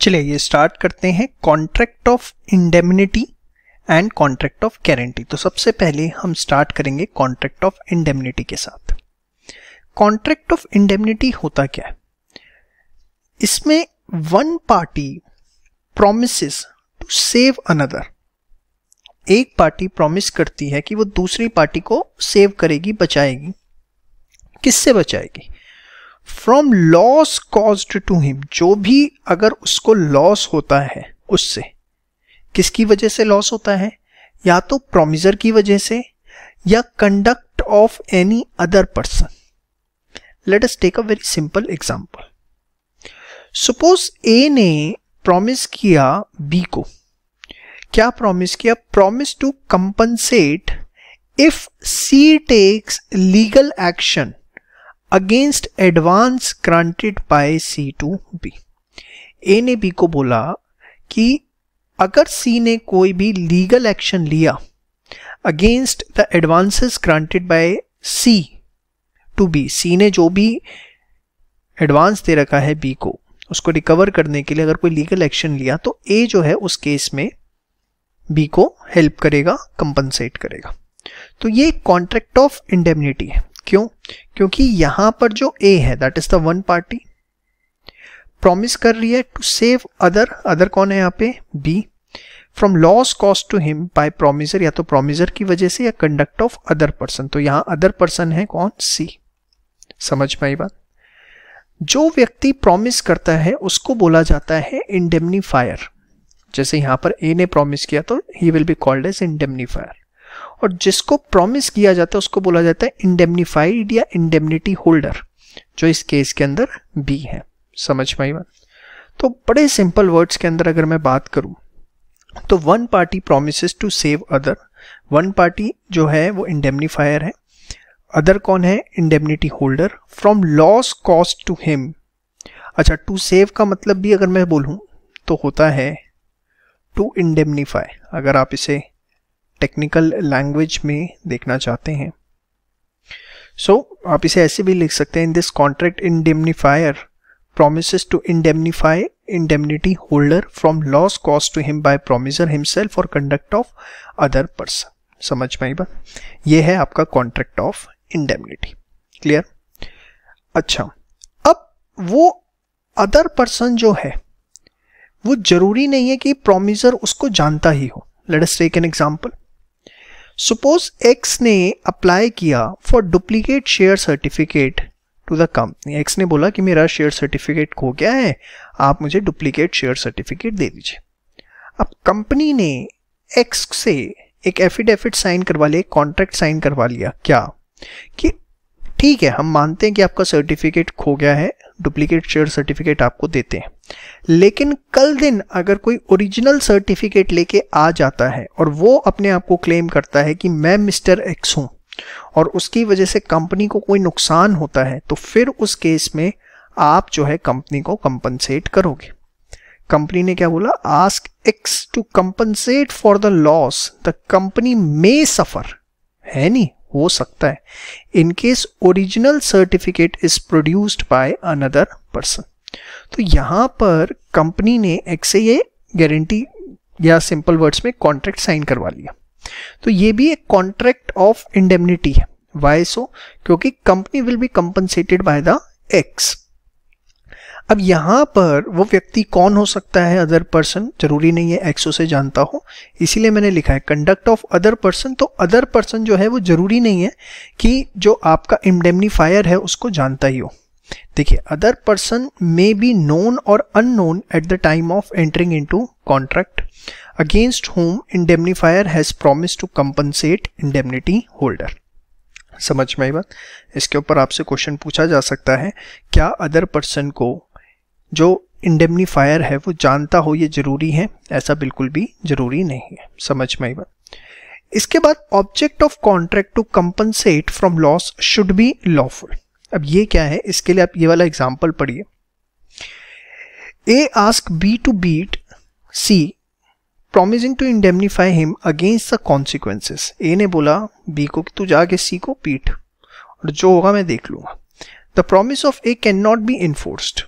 चलिए ये स्टार्ट करते हैं contract of indemnity and contract of guarantee तो सबसे पहले हम स्टार्ट करेंगे कॉन्ट्रैक्ट ऑफ इंडेमिनिटी के साथ कॉन्ट्रैक्ट ऑफ इंडेमिनिटी होता क्या है इसमें one party promise to save another एक पार्टी प्रॉमिस करती है कि वो दूसरी पार्टी को सेव करेगी बचाएगी किससे बचाएगी from loss caused to him जो भी अगर उसको लॉस होता है उससे किसकी वजह से लॉस होता है या तो प्रोमिजर की वजह से या conduct of any other person let us take a very simple example suppose A ने प्रॉमिस किया बी को क्या प्रॉमिस किया promise to compensate if C takes legal action against advance granted by C to B A ने B को बोला कि अगर सी ने कोई भी लीगल एक्शन लिया against the advances granted by C to B C ने जो भी एडवांस दे रखा है बी को उसको रिकवर करने के लिए अगर कोई लीगल एक्शन लिया तो ए जो है उस केस में बी को हेल्प करेगा कंपनसेट करेगा तो ये कॉन्ट्रैक्ट ऑफ इंडेमनिटी है क्यों क्योंकि यहां पर जो ए है that is the one party promise कर रही है टू सेव अदर अदर कौन है यहाँ पे B from loss caused to him by promiser या तो प्रोमिजर की वजह से या कंडक्ट ऑफ अदर पर्सन तो यहां अदर पर्सन है कौन सी समझ पाई बात जो व्यक्ति प्रॉमिस करता है उसको बोला जाता है इंडेमनीफायर जैसे यहां पर ए ने प्रॉमिस किया तो ही will be called as indemnifier और जिसको प्रॉमिस किया जाता है उसको बोला जाता है इंडेमनीफाइड या इंडेमनिटी होल्डर जो इस केस के अंदर बी है समझ में आई बात तो बड़े सिंपल वर्ड्स के अंदर अगर मैं बात करूं तो one party promise to save other one party जो है वो इंडेमनीफायर है अदर कौन है indemnity holder from loss caused to him अच्छा टू सेव का मतलब भी अगर मैं बोलूं तो होता है टू इंडेमनीफाई अगर आप इसे टेक्निकल लैंग्वेज में देखना चाहते हैं सो so, आप इसे ऐसे भी लिख सकते हैं in this contract indemnifier promise to indemnify indemnity holder from loss cause to him by promiser himself और कंडक्ट ऑफ अदर पर्सन समझ में आई बात ये है आपका कॉन्ट्रैक्ट ऑफ इंडेमनिटी क्लियर अच्छा अब वो अदर पर्सन जो है वो जरूरी नहीं है कि प्रॉमिसर उसको जानता ही हो let us take an example suppose X ने अप्लाई किया for duplicate share certificate to the company X ने बोला कि मेरा शेयर सर्टिफिकेट खो गया है आप मुझे डुप्लीकेट शेयर सर्टिफिकेट दे दीजिए अब कंपनी ने एक्स से एक एफिडेविट साइन करवा लिया कॉन्ट्रैक्ट साइन करवा लिया क्या कि ठीक है हम मानते हैं कि आपका सर्टिफिकेट खो गया है डुप्लीकेट शेयर सर्टिफिकेट आपको देते हैं लेकिन कल दिन अगर कोई ओरिजिनल सर्टिफिकेट लेके आ जाता है और वो अपने आप को क्लेम करता है कि मैं मिस्टर एक्स हूं और उसकी वजह से कंपनी को कोई नुकसान होता है तो फिर उस केस में आप जो है कंपनी को कंपनसेट करोगे कंपनी ने क्या बोला ask X to compensate for the loss the company may suffer है नहीं हो सकता है in case original certificate is produced by another person तो यहां पर कंपनी ने एक से ये गारंटी या सिंपल वर्ड्स में कॉन्ट्रैक्ट साइन करवा लिया तो ये भी एक कॉन्ट्रैक्ट ऑफ इंडेमनिटी है वाई सो क्योंकि company will be compensated by the X अब यहाँ पर वो व्यक्ति कौन हो सकता है अदर पर्सन जरूरी नहीं है एक्सो से जानता हो इसीलिए मैंने लिखा है कंडक्ट ऑफ अदर पर्सन तो अदर पर्सन जो है वो जरूरी नहीं है कि जो आपका इंडेमनीफायर है उसको जानता ही हो देखिए other person may be known और unknown at the time of entering into contract against whom indemnifier has promise to compensate indemnity holder समझ में आई बात इसके ऊपर आपसे क्वेश्चन पूछा जा सकता है क्या अदर पर्सन को जो इंडेमनीफायर है वो जानता हो ये जरूरी है ऐसा बिल्कुल भी जरूरी नहीं है समझ में आई बात इसके बाद object of contract to compensate from loss should be lawful अब ये क्या है इसके लिए आप ये वाला एग्जाम्पल पढ़िए A ask B to beat C promising to indemnify him against the consequences A ने बोला बी को कि तू जाके सी को पीट और जो होगा मैं देख लूंगा the promise of A can not be enforced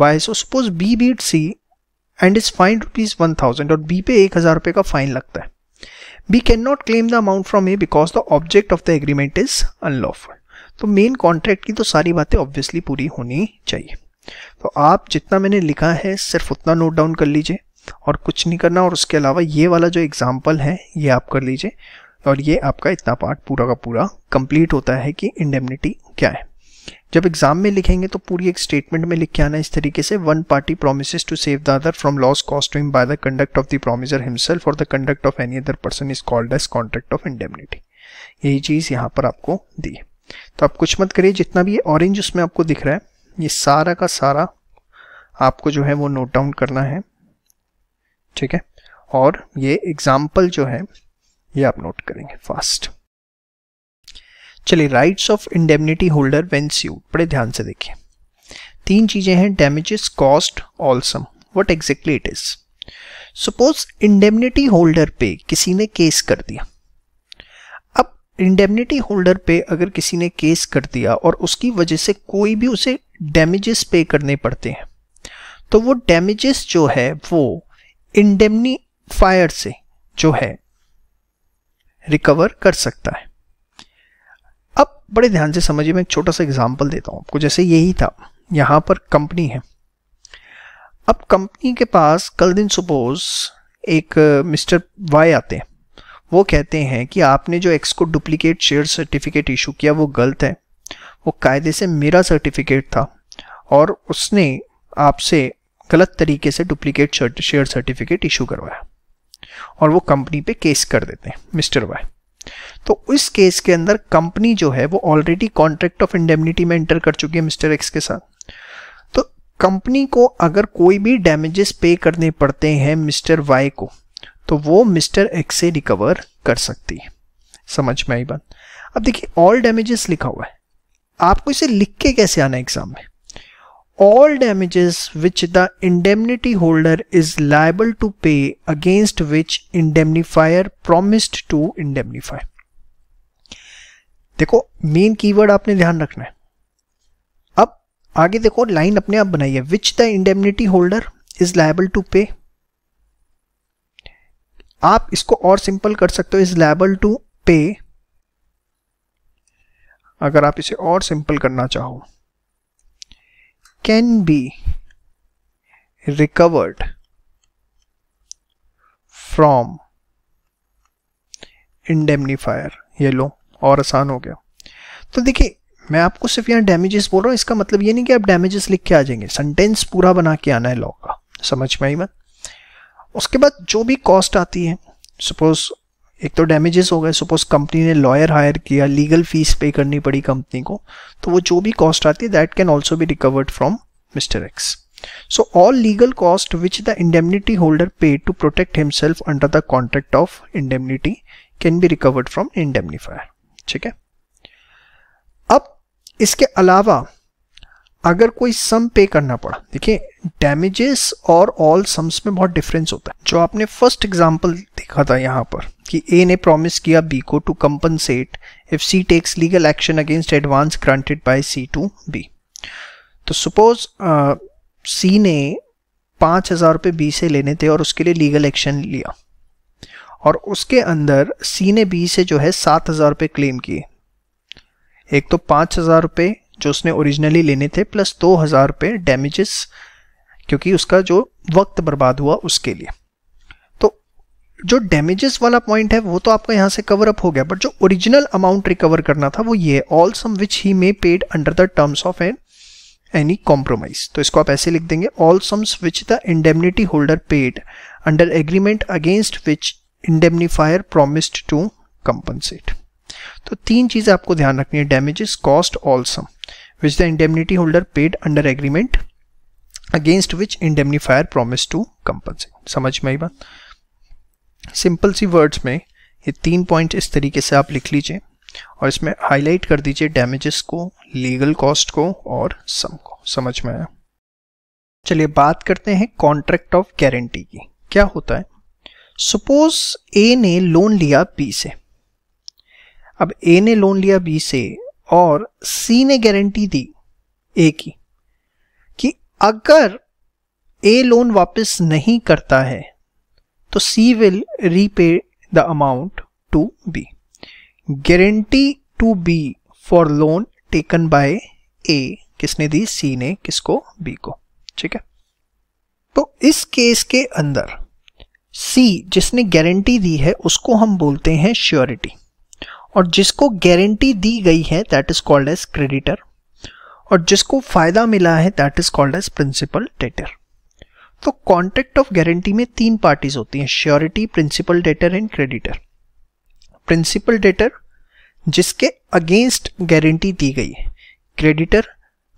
why so suppose B beat C and is fine rupees one thousand और बी पे एक हज़ार रुपये का फाइन लगता है B can not claim the amount from A because the object of the agreement is unlawful तो main contract की तो सारी बातें ऑब्वियसली पूरी होनी चाहिए तो आप जितना मैंने लिखा है सिर्फ उतना नोट डाउन कर लीजिए और कुछ नहीं करना और उसके अलावा ये वाला जो एग्जाम्पल है ये आप कर लीजिए और ये आपका इतना पार्ट पूरा का पूरा कंप्लीट होता है कि इंडेमनिटी क्या है जब एग्जाम में लिखेंगे तो पूरी एक स्टेटमेंट में लिख के आना इस तरीके से one party promise to save the other from loss caused to him by the conduct of the promisor himself or the conduct of any other person is called as contract of indemnity यही चीज़ यहाँ पर आपको दी है तो आप कुछ मत करिए जितना भी ये ऑरेंज उसमें आपको दिख रहा है ये सारा का सारा आपको जो है वो नोट डाउन करना है ठीक है और ये एग्जाम्पल जो है ये आप नोट करेंगे फास्ट चलिए rights of indemnity holder when sued बड़े ध्यान से देखिए तीन चीज़ें हैं damages cost all sum what exactly it is suppose indemnity holder पे किसी ने केस कर दिया अब इंडेमनिटी होल्डर पे अगर किसी ने केस कर दिया और उसकी वजह से कोई भी उसे डैमेजेस पे करने पड़ते हैं तो वो डैमेजेस जो है वो फायर से जो है रिकवर कर सकता है अब बड़े ध्यान से समझिए मैं एक छोटा सा एग्जाम्पल देता हूँ आपको जैसे यही था यहाँ पर कंपनी है अब कंपनी के पास कल दिन सपोज एक मिस्टर वाई आते हैं वो कहते हैं कि आपने जो एक्स को डुप्लीकेट शेयर सर्टिफिकेट इशू किया वो गलत है वो कायदे से मेरा सर्टिफिकेट था और उसने आपसे गलत तरीके से डुप्लीकेट शेयर सर्टिफिकेट इशू करवाया और वो कंपनी पे केस कर देते हैं मिस्टर वाई तो इस केस के अंदर कंपनी जो है वो ऑलरेडी कॉन्ट्रैक्ट ऑफ इंडेमनिटी में एंटर कर चुकी है मिस्टर एक्स के साथ तो कंपनी को अगर कोई भी डैमेजेस पे करने पड़ते हैं मिस्टर वाई को तो वो मिस्टर एक्स से रिकवर कर सकती है समझ में आई बात अब देखिए ऑल डैमेजेस लिखा हुआ है आपको इसे लिख के कैसे आना एग्जाम में all damages which the indemnity holder is liable to pay against which indemnifier promised to indemnify. देखो मेन कीवर्ड आपने ध्यान रखना है अब आगे देखो लाइन अपने आप बनाई है which the indemnity holder is liable to pay आप इसको और सिंपल कर सकते हो इज लाइबल टू पे अगर आप इसे और सिंपल करना चाहो can be recovered from indemnifier ये लो और आसान हो गया तो देखिए मैं आपको सिर्फ यहाँ डैमेजेस बोल रहा हूँ इसका मतलब ये नहीं कि आप डैमेजेस लिख के आ जाएंगे सेंटेंस पूरा बना के आना है लॉ का समझ में आई मत उसके बाद जो भी कॉस्ट आती है सपोज एक तो डैमेजेस हो गए सपोज कंपनी ने लॉयर हायर किया लीगल फीस पे करनी पड़ी कंपनी को तो वो जो भी कॉस्ट आती है दैट कैन ऑल्सो भी recovered from mister X so all legal cost which the indemnity holder paid to protect himself under the contract of indemnity can be recovered from indemnifier ठीक है अब इसके अलावा अगर कोई सम पे करना पड़ा देखिए डैमेजेस और ऑल सम्स में बहुत डिफरेंस होता है जो आपने फर्स्ट एग्जाम्पल देखा था यहाँ पर कि ए ने प्रॉमिस किया बी को to compensate if C takes legal action against advance granted by C to B तो सपोज सी uh, ने पाँच हज़ार रुपये बी से लेने थे और उसके लिए लीगल एक्शन लिया और उसके अंदर सी ने बी से जो है सात हज़ार रुपये क्लेम किए एक तो पाँच हज़ार रुपये जो उसने ओरिजिनली लेने थे प्लस दो हज़ार रुपये डैमेजेस क्योंकि उसका जो वक्त बर्बाद हुआ उसके लिए तो जो डैमेजेस वाला पॉइंट है वो तो आपका यहाँ से कवर अप हो गया बट जो ओरिजिनल अमाउंट रिकवर करना था वो ये all sum which he may paid under the terms of an any compromise तो इसको आप ऐसे लिख देंगे all sums which the indemnity holder paid under agreement against which indemnifier promised to compensate तो तीन चीज़ें आपको ध्यान रखनी है damages cost all sum which the indemnity holder paid under agreement against which indemnifier promise to compensate समझ में आई बात सिंपल सी वर्ड्स में ये तीन पॉइंट इस तरीके से आप लिख लीजिए और इसमें हाईलाइट कर दीजिए डैमेजेस को लीगल कॉस्ट को और सम को समझ में आया चलिए बात करते हैं कॉन्ट्रैक्ट ऑफ गारंटी की क्या होता है सपोज ए ने लोन लिया बी से अब ए ने लोन लिया बी से और सी ने गारंटी दी ए की अगर ए लोन वापस नहीं करता है तो C will repay the amount to be guarantee to be for loan taken by A किसने दी सी ने किसको बी को ठीक है तो इस केस के अंदर सी जिसने गारंटी दी है उसको हम बोलते हैं श्योरिटी और जिसको गारंटी दी गई है that is called as creditor और जिसको फायदा मिला है that is called as principal debtor तो कॉन्ट्रैक्ट ऑफ गारंटी में तीन पार्टीज होती हैं surety principal debtor and creditor principal debtor जिसके अगेंस्ट गारंटी दी गई है क्रेडिटर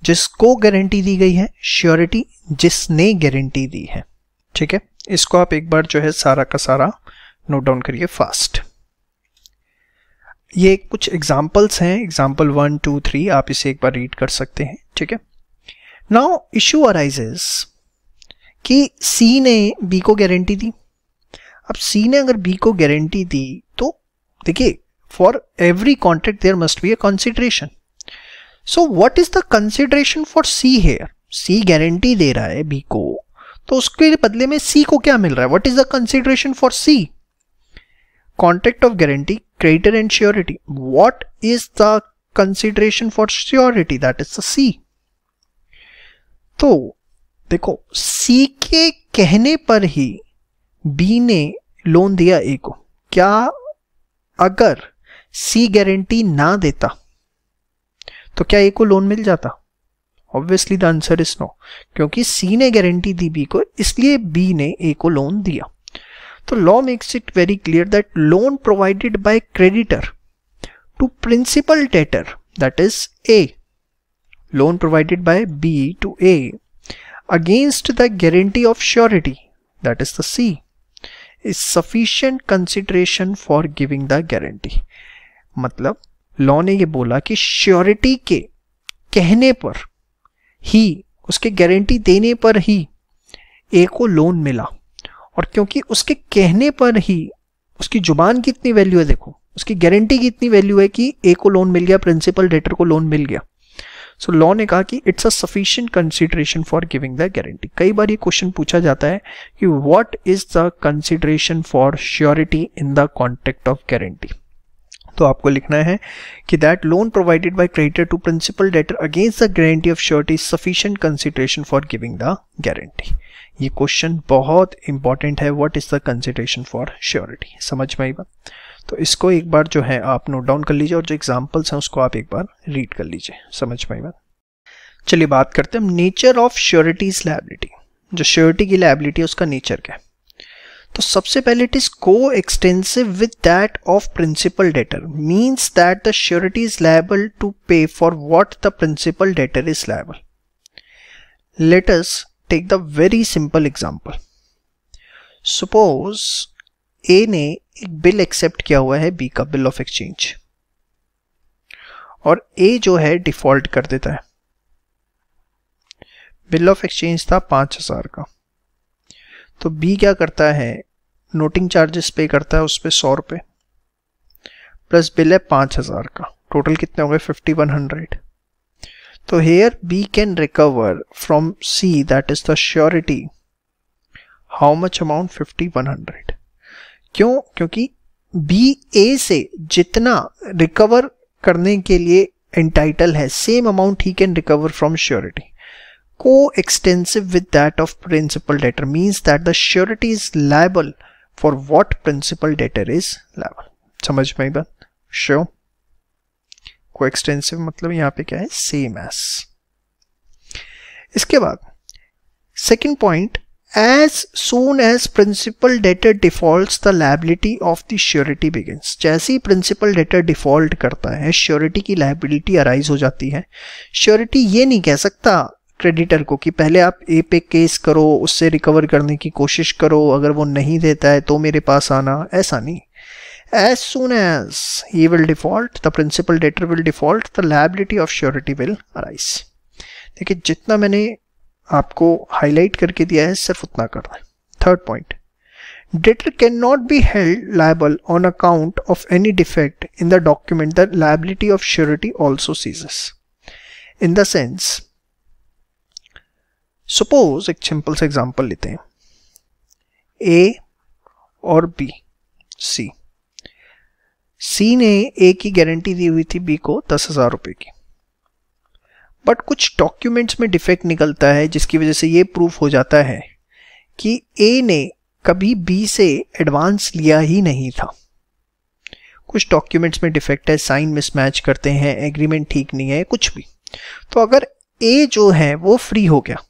जिसको गारंटी दी गई है श्योरिटी जिसने गारंटी दी है ठीक है इसको आप एक बार जो है सारा का सारा नोट डाउन करिए फास्ट ये कुछ एग्जाम्पल्स हैं एग्जाम्पल वन टू थ्री आप इसे एक बार रीड कर सकते हैं ठीक है नाउ इशू अराइजेस कि सी ने बी को गारंटी दी अब सी ने अगर बी को गारंटी दी तो देखिए for every contract there must be a consideration so what is the consideration for C here C guarantee दे रहा है बी को तो उसके बदले में सी को क्या मिल रहा है what is the consideration for C contract of guarantee creditor and surety what is the consideration for surety that is C तो देखो सी के कहने पर ही बी ने लोन दिया ए को क्या अगर सी गारंटी ना देता तो क्या A को लोन मिल जाता obviously the answer is no क्योंकि सी ने गारंटी दी बी को इसलिए बी ने ए को लोन दिया तो law makes it very clear that loan provided by creditor to principal debtor that is a loan provided by B to A against the guarantee of surety that is the C is sufficient consideration for giving the guarantee मतलब law ने यह बोला कि surety के कहने पर ही उसके guarantee देने पर ही ए को लोन मिला और क्योंकि उसके कहने पर ही उसकी जुबान की इतनी वैल्यू है देखो उसकी गारंटी की इतनी वैल्यू है कि ए को लोन मिल गया प्रिंसिपल डेटर को लोन मिल गया सो so, लॉ ने कहा कि it's a sufficient consideration for giving the guarantee कई बार ये क्वेश्चन पूछा जाता है कि what is the consideration for surety in the context of guarantee तो आपको लिखना है कि that loan provided by creditor to principal debtor against the guarantee of surety is sufficient consideration for giving the guarantee ये question बहुत important है what is the consideration for surety समझ में आई बात तो इसको एक बार जो है आप नोट डाउन कर लीजिए और जो एग्जाम्पल्स हैं उसको आप एक बार रीड कर लीजिए समझ में आई बात चलिए बात करते हैं नेचर ऑफ इज लाइबिलिटी जो श्योरिटी की लाइबिलिटी है उसका नेचर क्या है तो सबसे पहले it is coextensive with that of principal debtor means that the surety is liable to pay for what the principal debtor is liable let us take the very simple example suppose A ने एक bill accept किया हुआ है B का bill of exchange और ए जो है default कर देता है बिल ऑफ एक्सचेंज था पांच हजार का तो बी क्या करता है नोटिंग चार्जेस पे करता है उस पर सौ रुपये प्लस बिल है पाँच हज़ार का टोटल कितने हो गए फिफ्टी वन हंड्रेड तो here B can recover from C that is the surety how much amount fifty one hundred क्यों क्योंकि बी ए से जितना रिकवर करने के लिए एंटाइटल है सेम अमाउंट ही can recover from surety coextensive with that of principal debtor means that the surety is liable for what principal debtor is liable समझ में बात शो coextensive मतलब यहाँ पे क्या है same as इसके बाद second point as soon as principal debtor defaults the liability of the surety begins जैसे ही principal debtor default करता है surety की liability arise हो जाती है surety ये नहीं कह सकता क्रेडिटर को कि पहले आप ए पे केस करो उससे रिकवर करने की कोशिश करो अगर वो नहीं देता है तो मेरे पास आना ऐसा नहीं as soon as he will default the principal debtor will default the liability of surety will arise देखिए जितना मैंने आपको हाईलाइट करके दिया है सिर्फ उतना करना third point debtor can not be held liable on account of any defect in the document the liability of surety also ceases in the sense suppose एक सिंपल से एग्जांपल लेते हैं ए और बी सी सी ने ए की गारंटी दी हुई थी B को दस हजार रुपए की बट कुछ डॉक्यूमेंट्स में डिफेक्ट निकलता है जिसकी वजह से ये प्रूफ हो जाता है कि ए ने कभी बी से एडवांस लिया ही नहीं था कुछ डॉक्यूमेंट्स में डिफेक्ट है साइन मिसमैच करते हैं एग्रीमेंट ठीक नहीं है कुछ भी तो अगर ए जो है वो फ्री हो गया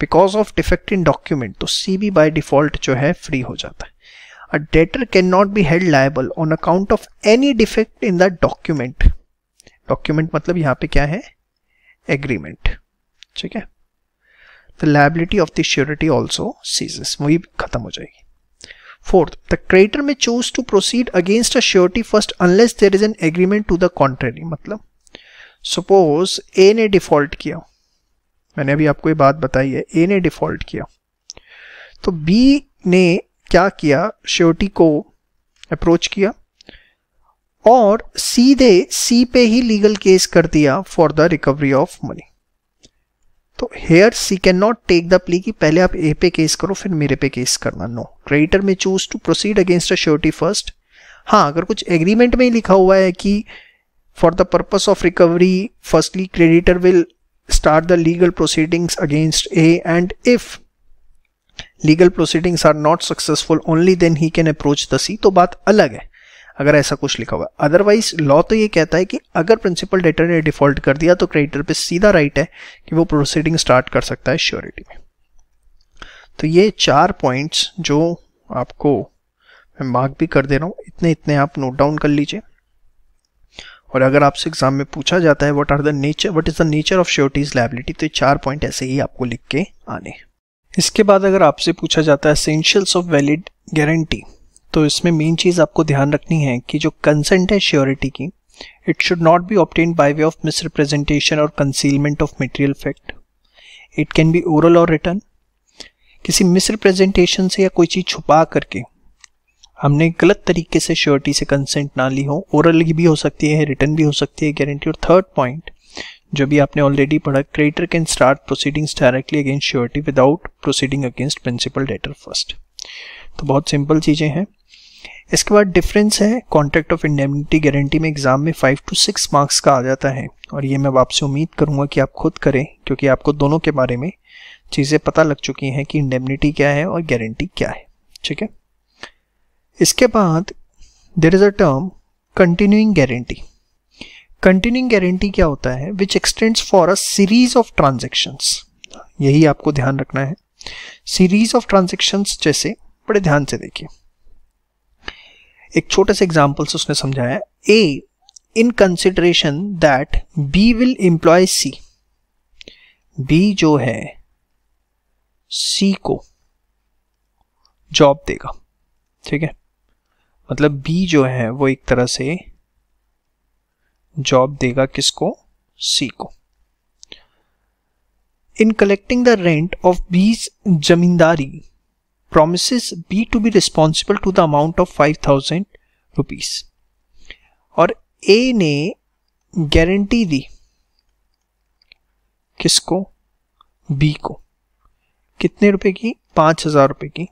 because of defect in document तो सी बी बाई डिफॉल्ट जो है फ्री हो जाता है a debtor can not be held liable on account of any defect in the document document मतलब यहां पे क्या है एग्रीमेंट ठीक है the liability of the surety also ceases वही खत्म हो जाएगी fourth the creditor may choose to proceed against a surety first unless there is an agreement to the contrary मतलब सपोज ए ने डिफॉल्ट किया मैंने अभी आपको ये बात बताई है ए ने डिफॉल्ट किया तो बी ने क्या किया श्योरिटी को अप्रोच किया और सीधे सी पे ही लीगल केस कर दिया for the recovery of money तो here C can not take the plea कि पहले आप ए पे केस करो फिर मेरे पे केस करना no creditor may choose to proceed against a surety first हाँ अगर कुछ एग्रीमेंट में ही लिखा हुआ है कि for the purpose of recovery firstly creditor will start the legal proceedings against A and if legal proceedings are not successful only then he can approach the C तो बात अलग है अगर ऐसा कुछ लिखा हुआ अदरवाइज लॉ तो ये कहता है कि अगर प्रिंसिपल डेटर ने डिफॉल्ट कर दिया तो क्रेडिटर पे सीधा राइट है कि वो प्रोसीडिंग स्टार्ट कर सकता है श्योरिटी में तो ये चार पॉइंट्स जो आपको मैं मार्क भी कर दे रहा हूँ इतने इतने आप नोट डाउन कर लीजिए और अगर आपसे एग्जाम में पूछा जाता है what are the nature what is the nature of surety's liability तो चार पॉइंट ऐसे ही आपको लिख के आने इसके बाद अगर आपसे पूछा जाता है असेंशियल्स ऑफ वैलिड गारंटी तो इसमें मेन चीज़ आपको ध्यान रखनी है कि जो कंसेंट है श्योरिटी की it should not be obtained by way of misrepresentation or concealment of material fact it can be oral or written किसी मिसरिप्रेजेंटेशन से या कोई चीज़ छुपा करके हमने गलत तरीके से श्योरिटी से कंसेंट ना ली हो ओरल भी हो सकती है रिटर्न भी हो सकती है गारंटी और थर्ड पॉइंट जो भी आपने ऑलरेडी पढ़ा creditor can start proceedings directly against surety without proceeding against principal debtor first तो बहुत सिंपल चीज़ें हैं इसके बाद डिफरेंस है कॉन्ट्रैक्ट ऑफ इंडेमिनिटी गारंटी में एग्जाम में फाइव टू सिक्स मार्क्स का आ जाता है और ये मैं आपसे उम्मीद करूंगा कि आप खुद करें क्योंकि आपको दोनों के बारे में चीज़ें पता लग चुकी हैं कि इंडेमिनिटी क्या है और गारंटी क्या है ठीक है इसके बाद there is a term continuing guarantee continuing guarantee क्या होता है which extends for a series of transactions यही आपको ध्यान रखना है सीरीज ऑफ ट्रांजेक्शन्स जैसे बड़े ध्यान से देखिए एक छोटे से एग्जाम्पल से उसने समझाया A in consideration that B will employ C B जो है सी को जॉब देगा ठीक है मतलब बी जो है वो एक तरह से जॉब देगा किसको सी को in collecting the rent of B's zamindari promise B to be responsible to the amount of five thousand rupees और ए ने गारंटी दी किसको बी को कितने रुपए की पांच हजार रुपए की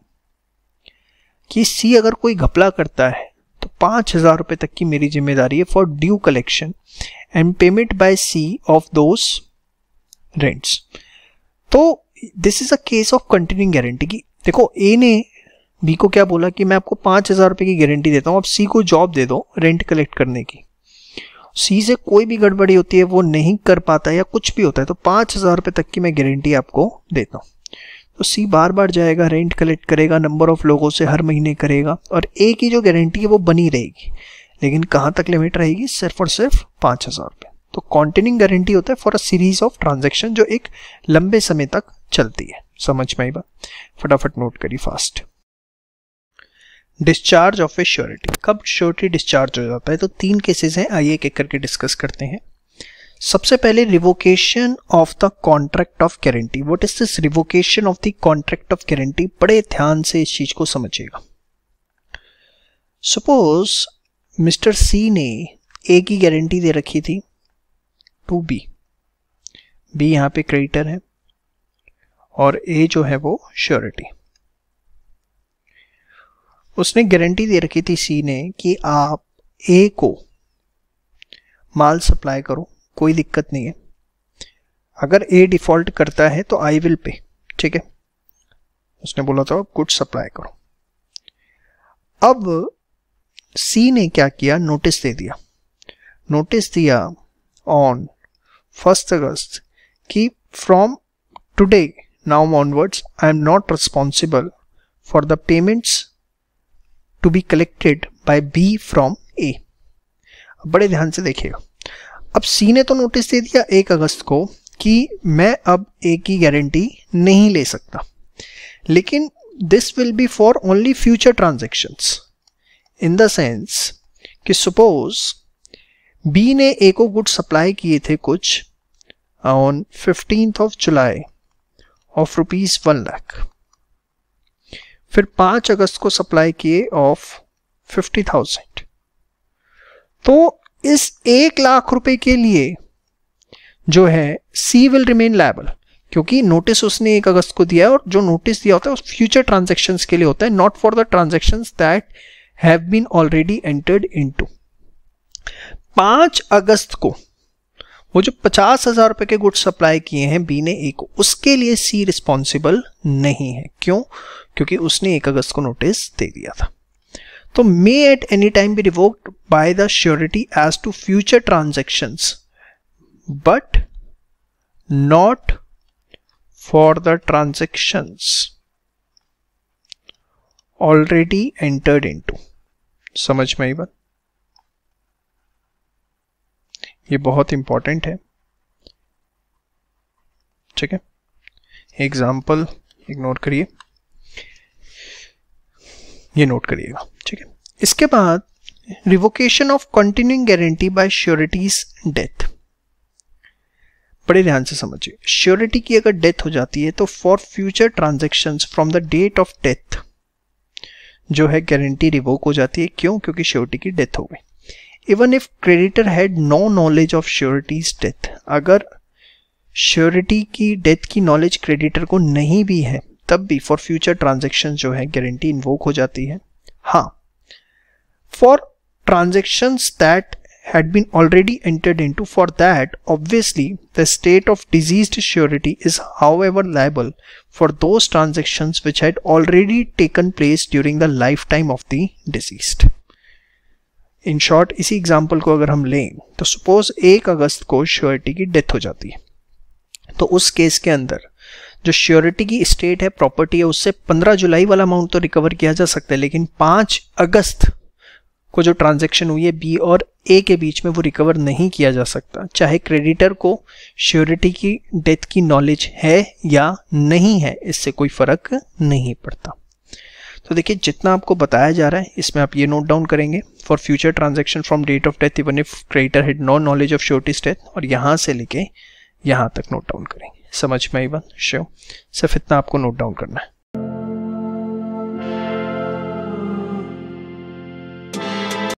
कि सी अगर कोई घपला करता है तो पाँच हज़ार रुपये तक की मेरी जिम्मेदारी है for due collection and payment by C of those rents तो this is a case of continuing guarantee की देखो ए ने बी को क्या बोला कि मैं आपको पाँच हज़ार रुपये की गारंटी देता हूँ आप सी को जॉब दे दो रेंट कलेक्ट करने की सी से कोई भी गड़बड़ी होती है वो नहीं कर पाता या कुछ भी होता है तो पाँच हज़ार रुपये तक की मैं गारंटी आपको देता हूँ तो सी बार बार जाएगा रेंट कलेक्ट करेगा नंबर ऑफ लोगों से हर महीने करेगा और ए की जो गारंटी है वो बनी रहेगी लेकिन कहाँ तक लिमिट रहेगी सिर्फ और सिर्फ पाँच हज़ार रुपये तो कॉन्टेनिंग गारंटी होता है for a series of transaction जो एक लंबे समय तक चलती है समझ में आई बात फटाफट नोट करिए fast discharge of a surety कब श्योरिटी डिस्चार्ज हो जाता है तो तीन केसेस हैं आइए एक एक करके डिस्कस करते हैं सबसे पहले revocation of the contract of guarantee what is this revocation of the contract of guarantee बड़े ध्यान से इस चीज को समझिएगा सपोज मिस्टर सी ने ए की गारंटी दे रखी थी टू बी बी यहां पे क्रेडिटर है और ए जो है वो श्योरिटी उसने गारंटी दे रखी थी सी ने कि आप ए को माल सप्लाई करो कोई दिक्कत नहीं है अगर ए डिफॉल्ट करता है तो आई विल पे ठीक है उसने बोला था गुड सप्लाई करो अब सी ने क्या किया नोटिस दे दिया नोटिस दिया ऑन फर्स्ट अगस्त कि from today now onwards I am not responsible for the payments to be collected by B from A बड़े ध्यान से देखिएगा अब सी ने तो नोटिस दे दिया एक अगस्त को कि मैं अब ए की गारंटी नहीं ले सकता लेकिन this will be for only future transactions in the sense कि सपोज बी ने ए को गुड सप्लाई किए थे कुछ ऑन फिफ्टीन ऑफ जुलाई ऑफ रुपीज वन लाख फिर पांच अगस्त को सप्लाई किए ऑफ फिफ्टी थाउजेंड तो इस एक लाख रुपए के लिए जो है सी विल रिमेन लाइबल क्योंकि नोटिस उसने एक अगस्त को दिया है और जो नोटिस दिया होता है उस फ्यूचर ट्रांजेक्शन के लिए होता है not for the transaction that have been already entered in पांच अगस्त को वो जो पचास हजार रुपए के गुड्स सप्लाई किए हैं बी ने ए को उसके लिए सी रिस्पॉन्सिबल नहीं है क्यों क्योंकि उसने एक अगस्त को नोटिस दे दिया था तो may at any time be revoked by the surety as to future transactions but not for the transactions already entered into समझ में आई बात ये बहुत इंपॉर्टेंट है ठीक है एग्जाम्पल इग्नोर करिए ये नोट करिएगा ठीक है इसके बाद revocation of continuing guarantee by surety's death बड़े ध्यान से समझिए श्योरिटी की अगर डेथ हो जाती है तो for future transaction from the date of death जो है गारंटी रिवोक हो जाती है क्यों क्योंकि श्योरिटी की डेथ हो गई even if creditor had no knowledge of surety's death अगर श्योरिटी की डेथ की नॉलेज क्रेडिटर को नहीं भी है तब भी फॉर फ्यूचर ट्रांजेक्शन जो है गारंटी इन्वोक हो जाती है हाँ for transaction that had been already entered into for that obviously the state of deceased surety is however liable for those transaction which had already taken place during the lifetime of the deceased in short इसी example को अगर हम लें तो suppose एक अगस्त को surety की death हो जाती है तो उस केस के अंदर जो श्योरिटी की स्टेट है प्रॉपर्टी है उससे 15 जुलाई वाला अमाउंट तो रिकवर किया जा सकता है लेकिन 5 अगस्त को जो ट्रांजेक्शन हुई है बी और ए के बीच में वो रिकवर नहीं किया जा सकता चाहे क्रेडिटर को श्योरिटी की डेथ की नॉलेज है या नहीं है इससे कोई फर्क नहीं पड़ता तो देखिए जितना आपको बताया जा रहा है इसमें आप ये नोट डाउन करेंगे for future transaction from date of death even if creditor had no knowledge of surety death और यहाँ से लेके यहाँ तक नोट डाउन करेंगे समझ में आई बात श्योर सिर्फ इतना आपको नोट डाउन करना है